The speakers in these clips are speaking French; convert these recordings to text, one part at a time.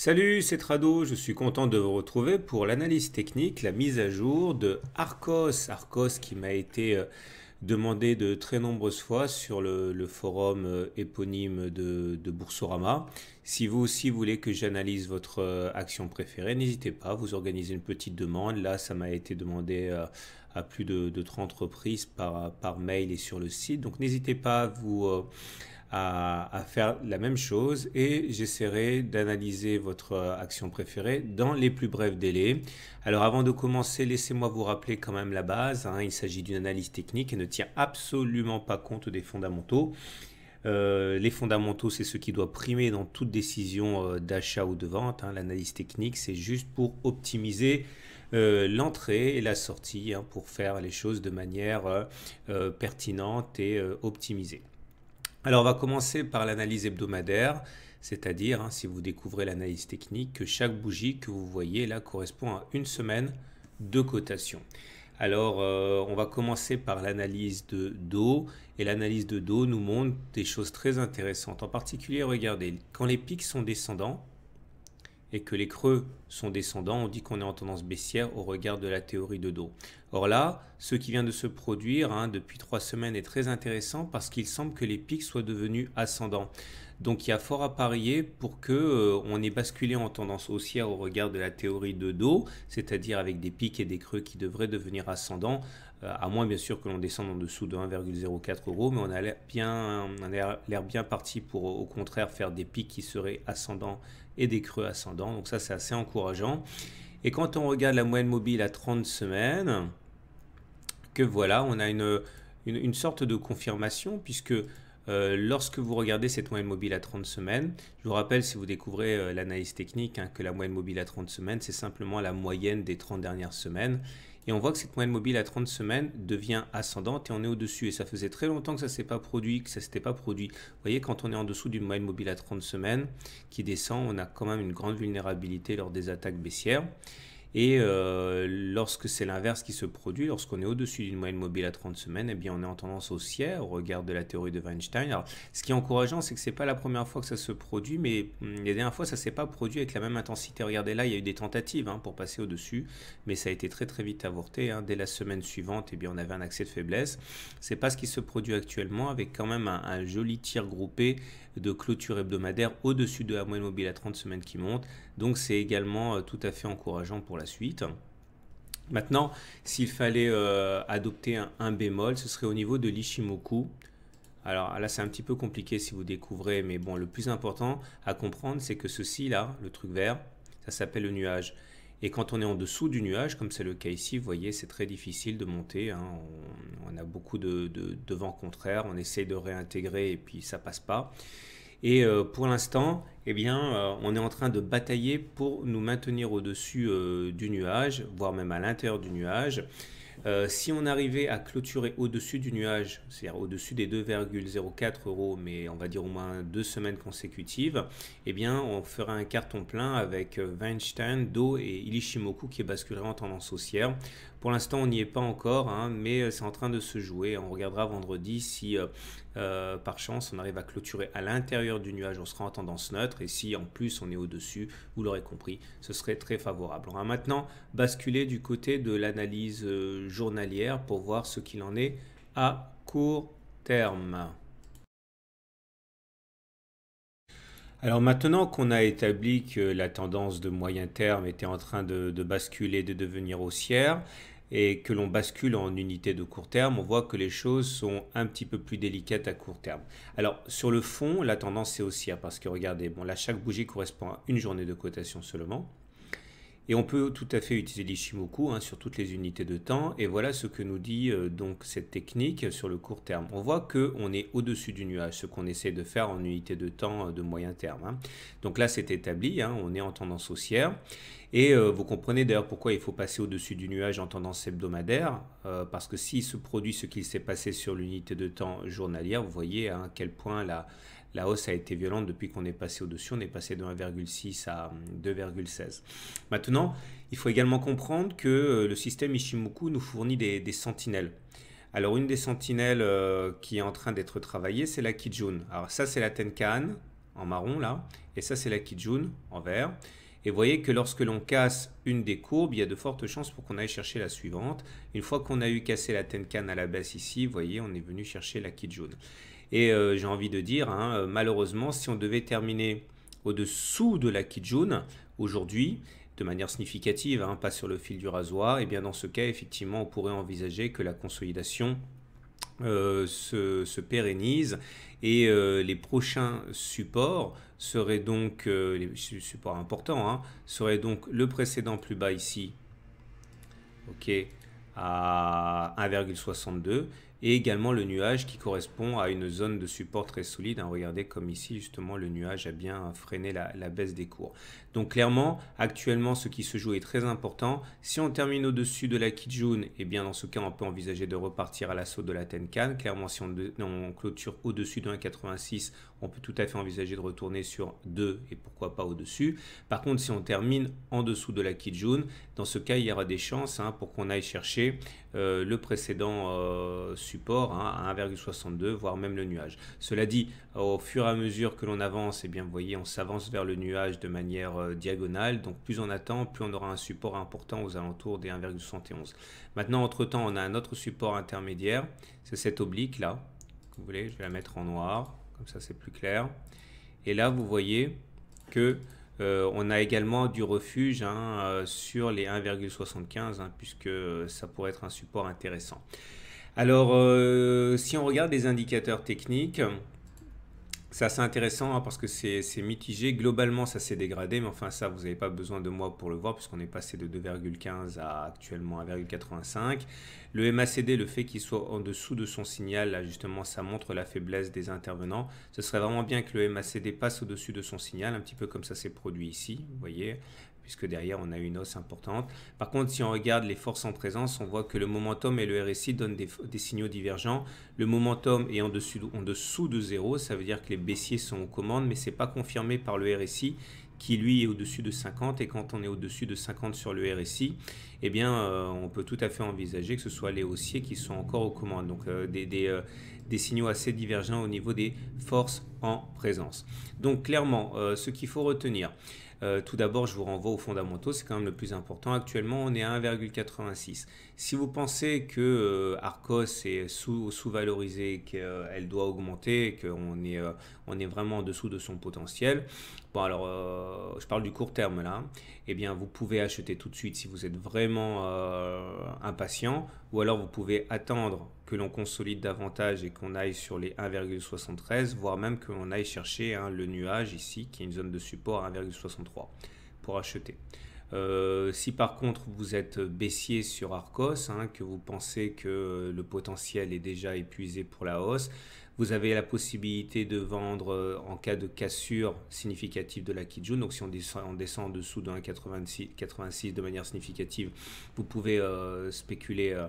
Salut, c'est Trado, je suis content de vous retrouver pour l'analyse technique, la mise à jour de Arcos. Arcos qui m'a été euh, demandé de très nombreuses fois sur le, forum euh, éponyme de, Boursorama. Si vous aussi voulez que j'analyse votre euh, action préférée, n'hésitez pas, vous organisez une petite demande. Là, ça m'a été demandé à, plus de, 30 reprises par, mail et sur le site. Donc n'hésitez pas à vous à, faire la même chose et j'essaierai d'analyser votre euh, action préférée dans les plus brefs délais. Alors avant de commencer, laissez-moi vous rappeler quand même la base. Hein. il s'agit d'une analyse technique et ne tient absolument pas compte des fondamentaux. Euh, les fondamentaux, c'est ce qui doit primer dans toute décision euh, d'achat ou de vente. Hein. L'analyse technique, c'est juste pour optimiser l'entrée et la sortie, hein, pour faire les choses de manière pertinente et optimisée. Alors on va commencer par l'analyse hebdomadaire, c'est-à-dire hein, si vous découvrez l'analyse technique, que chaque bougie que vous voyez là correspond à une semaine de cotation. Alors euh, on va commencer par l'analyse de dos et l'analyse de dos nous montre des choses très intéressantes. En particulier, regardez, quand les pics sont descendants, et que les creux sont descendants, on dit qu'on est en tendance baissière au regard de la théorie de dos. Or là, ce qui vient de se produire hein, depuis trois semaines est très intéressant parce qu'il semble que les pics soient devenus ascendants. Donc il y a fort à parier pour que euh, on ait basculé en tendance haussière au regard de la théorie de dos, c'est-à-dire avec des pics et des creux qui devraient devenir ascendants, euh, à moins bien sûr que l'on descende en dessous de 1,04 euros, mais on a l'air bien, on a l'air bien parti pour au contraire faire des pics qui seraient ascendants et des creux ascendants. Donc ça, c'est assez encourageant. Et quand on regarde la moyenne mobile à 30 semaines, que voilà, on a une, une, sorte de confirmation, puisque euh, lorsque vous regardez cette moyenne mobile à 30 semaines, je vous rappelle, si vous découvrez euh, l'analyse technique, hein, que la moyenne mobile à 30 semaines, c'est simplement la moyenne des 30 dernières semaines. Et on voit que cette moyenne mobile à 30 semaines devient ascendante et on est au-dessus. Et ça faisait très longtemps que ça ne s'est pas produit, que ça s'était pas produit. Vous voyez, quand on est en dessous d'une moyenne mobile à 30 semaines qui descend, on a quand même une grande vulnérabilité lors des attaques baissières. Et euh, lorsque c'est l'inverse qui se produit, lorsqu'on est au-dessus d'une moyenne mobile à 30 semaines, et eh bien on est en tendance haussière au regard de la théorie de Weinstein. ce qui est encourageant, c'est que ce n'est pas la première fois que ça se produit, mais hum, les dernières fois, ça ne s'est pas produit avec la même intensité. Regardez là, il y a eu des tentatives hein, pour passer au-dessus, mais ça a été très très vite avorté. Hein. Dès la semaine suivante, eh bien, on avait un accès de faiblesse. Ce n'est pas ce qui se produit actuellement, avec quand même un, joli tir groupé de clôture hebdomadaire au-dessus de la moyenne mobile à 30 semaines qui monte. Donc c'est également euh, tout à fait encourageant pour la suite. Maintenant, s'il fallait euh, adopter un, bémol, ce serait au niveau de l'Ishimoku. Alors là, c'est un petit peu compliqué si vous découvrez, mais bon, le plus important à comprendre, c'est que ceci là, le truc vert, ça s'appelle le nuage. Et quand on est en dessous du nuage, comme c'est le cas ici, vous voyez, c'est très difficile de monter. Hein. On, a beaucoup de, vent contraire, on essaie de réintégrer et puis ça passe pas. Et euh, pour l'instant, eh bien, euh, on est en train de batailler pour nous maintenir au-dessus euh, du nuage, voire même à l'intérieur du nuage. si on arrivait à clôturer au-dessus du nuage, c'est-à-dire au-dessus des 2,04 euros, mais on va dire au moins deux semaines consécutives, eh bien, on fera un carton plein avec Weinstein, Do et Ilishimoku qui basculé en tendance haussière. Pour l'instant, on n'y est pas encore, hein, mais euh, c'est en train de se jouer. On regardera vendredi si, euh, euh, par chance, on arrive à clôturer à l'intérieur du nuage, on sera en tendance neutre. Et si, en plus, on est au-dessus, vous l'aurez compris, ce serait très favorable. On va maintenant basculer du côté de l'analyse journalière pour voir ce qu'il en est à court terme. Alors maintenant qu'on a établi que la tendance de moyen terme était en train de, basculer, de devenir haussière, et que l'on bascule en unité de court terme, on voit que les choses sont un petit peu plus délicates à court terme. Alors sur le fond, la tendance est haussière parce que regardez, bon là chaque bougie correspond à une journée de cotation seulement. Et on peut tout à fait utiliser l'Ishimoku hein, sur toutes les unités de temps. Et voilà ce que nous dit euh, donc cette technique sur le court terme. On voit qu'on est au-dessus du nuage, ce qu'on essaie de faire en unité de temps euh, de moyen terme. Hein. Donc là, c'est établi, hein, on est en tendance haussière. Et euh, vous comprenez d'ailleurs pourquoi il faut passer au-dessus du nuage en tendance hebdomadaire, parce que s'il se produit ce qu'il s'est passé sur l'unité de temps journalière, vous voyez à quel point la, la hausse a été violente depuis qu'on est passé au-dessus. On est passé de 1,6 à 2,16. Hum, Maintenant, il faut également comprendre que euh, le système Ishimoku nous fournit des, sentinelles. Alors, une des sentinelles euh, qui est en train d'être travaillée, c'est la Kijun. Alors, ça, c'est la Tenkan en marron, là. Et ça, c'est la Kijun en vert. Et vous voyez que lorsque l'on casse une des courbes, il y a de fortes chances pour qu'on aille chercher la suivante. Une fois qu'on a eu cassé la Tenkan à la baisse ici, vous voyez, on est venu chercher la Kijun. Et euh, j'ai envie de dire, hein, euh, malheureusement, si on devait terminer au-dessous de la Kijun aujourd'hui, de manière significative, hein, pas sur le fil du rasoir, et eh bien dans ce cas, effectivement, on pourrait envisager que la consolidation euh, se, pérennise et les prochains supports seraient donc les supports importants hein, seraient donc le précédent plus bas ici ok à 1,62 et également le nuage qui correspond à une zone de support très solide. Hein, regardez comme ici justement le nuage a bien freiné la, baisse des cours. Donc clairement actuellement ce qui se joue est très important. Si on termine au-dessus de la Kijun, et eh bien dans ce cas on peut envisager de repartir à l'assaut de la Tenkan. Clairement si on, clôture au-dessus de 1,86 on peut tout à fait envisager de retourner sur 2 et pourquoi pas au-dessus. Par contre si on termine en dessous de la Kijun, dans ce cas il y aura des chances hein, pour qu'on aille chercher euh, le précédent euh, support hein, à 1,62, voire même le nuage. Cela dit, au fur et à mesure que l'on avance, et eh bien, vous voyez, on s'avance vers le nuage de manière euh, diagonale. Donc plus on attend, plus on aura un support important aux alentours des 1,71. Maintenant, entre-temps, on a un autre support intermédiaire. C'est cette oblique là. Vous voulez, je vais la mettre en noir. Comme ça, c'est plus clair. Et là, vous voyez que euh, on a également du refuge hein, euh, sur les 1,75 hein, puisque ça pourrait être un support intéressant. Alors, euh, si on regarde les indicateurs techniques, ça c'est intéressant hein, parce que c'est mitigé. Globalement, ça s'est dégradé, mais enfin ça, vous n'avez pas besoin de moi pour le voir puisqu'on est passé de 2,15 à actuellement 1,85. Le MACD, le fait qu'il soit en dessous de son signal, là justement, ça montre la faiblesse des intervenants. Ce serait vraiment bien que le MACD passe au-dessus de son signal, un petit peu comme ça s'est produit ici, vous voyez puisque derrière on a une hausse importante. Par contre, si on regarde les forces en présence, on voit que le momentum et le RSI donnent des, signaux divergents. Le momentum est en dessous, de zéro, ça veut dire que les baissiers sont aux commandes, mais ce n'est pas confirmé par le RSI qui lui est au-dessus de 50 et quand on est au-dessus de 50 sur le RSI, eh bien euh, on peut tout à fait envisager que ce soit les haussiers qui sont encore aux commandes. Donc euh, euh, des, signaux assez divergents au niveau des forces en présence. Donc clairement, ce qu'il faut retenir, euh, tout d'abord, je vous renvoie aux fondamentaux, c'est quand même le plus important. Actuellement, on est à 1,86. Si vous pensez que euh, Arcos est sous, valorisé qu'elle doit augmenter, qu'on est, euh, on est vraiment en dessous de son potentiel, bon alors, je parle du court terme là, eh bien vous pouvez acheter tout de suite si vous êtes vraiment impatient, ou alors vous pouvez attendre que l'on consolide davantage et qu'on aille sur les 1,73, voire même que l'on aille chercher hein, le nuage ici, qui est une zone de support à 1,63 pour acheter. Euh, si par contre vous êtes baissier sur Arcos, hein, que vous pensez que le potentiel est déjà épuisé pour la hausse, vous avez la possibilité de vendre euh, en cas de cassure significative de la Kijun. Donc si on descend, en dessous de 1,86 86 de manière significative, vous pouvez euh, spéculer à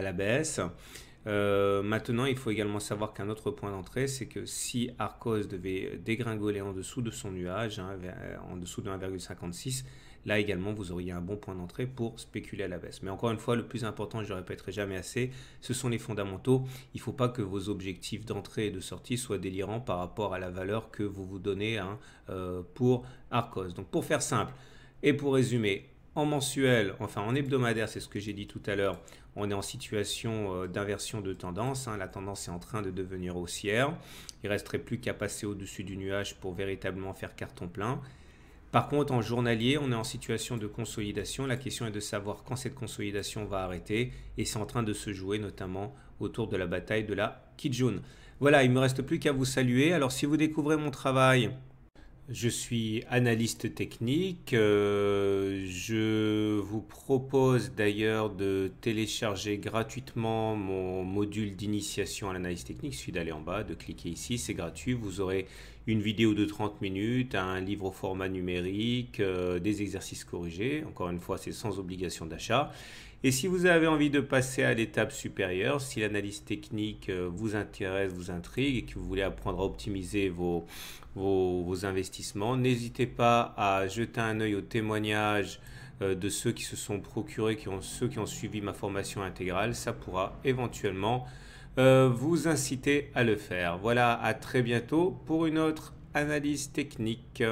la baisse. Euh, maintenant, il faut également savoir qu'un autre point d'entrée, c'est que si Arcos devait dégringoler en dessous de son nuage, hein, euh, en dessous de 1,56, là également, vous auriez un bon point d'entrée pour spéculer à la baisse. Mais encore une fois, le plus important, je ne répéterai jamais assez, ce sont les fondamentaux. Il ne faut pas que vos objectifs d'entrée et de sortie soient délirants par rapport à la valeur que vous vous donnez hein, euh, pour Arcos. Donc pour faire simple et pour résumer, en mensuel, enfin en hebdomadaire, c'est ce que j'ai dit tout à l'heure, on est en situation euh, d'inversion de tendance. Hein. la tendance est en train de devenir haussière. Il ne resterait plus qu'à passer au-dessus du nuage pour véritablement faire carton plein. Par contre, en journalier, on est en situation de consolidation. La question est de savoir quand cette consolidation va arrêter. Et c'est en train de se jouer notamment autour de la bataille de la Kijun. Voilà, il ne me reste plus qu'à vous saluer. Alors si vous découvrez mon travail, je suis analyste technique. Euh, je vous propose d'ailleurs de télécharger gratuitement mon module d'initiation à l'analyse technique. Il suffit d'aller en bas, de cliquer ici, c'est gratuit. Vous aurez une vidéo de 30 minutes, un livre au format numérique, euh, des exercices corrigés. Encore une fois, c'est sans obligation d'achat. Et si vous avez envie de passer à l'étape supérieure, si l'analyse technique euh, vous intéresse, vous intrigue et que vous voulez apprendre à optimiser vos, vos, investissements, n'hésitez pas à jeter un œil aux témoignages euh, de ceux qui se sont procurés, qui ont, ceux qui ont suivi ma formation intégrale. Ça pourra éventuellement euh, vous inciter à le faire. Voilà, à très bientôt pour une autre analyse technique.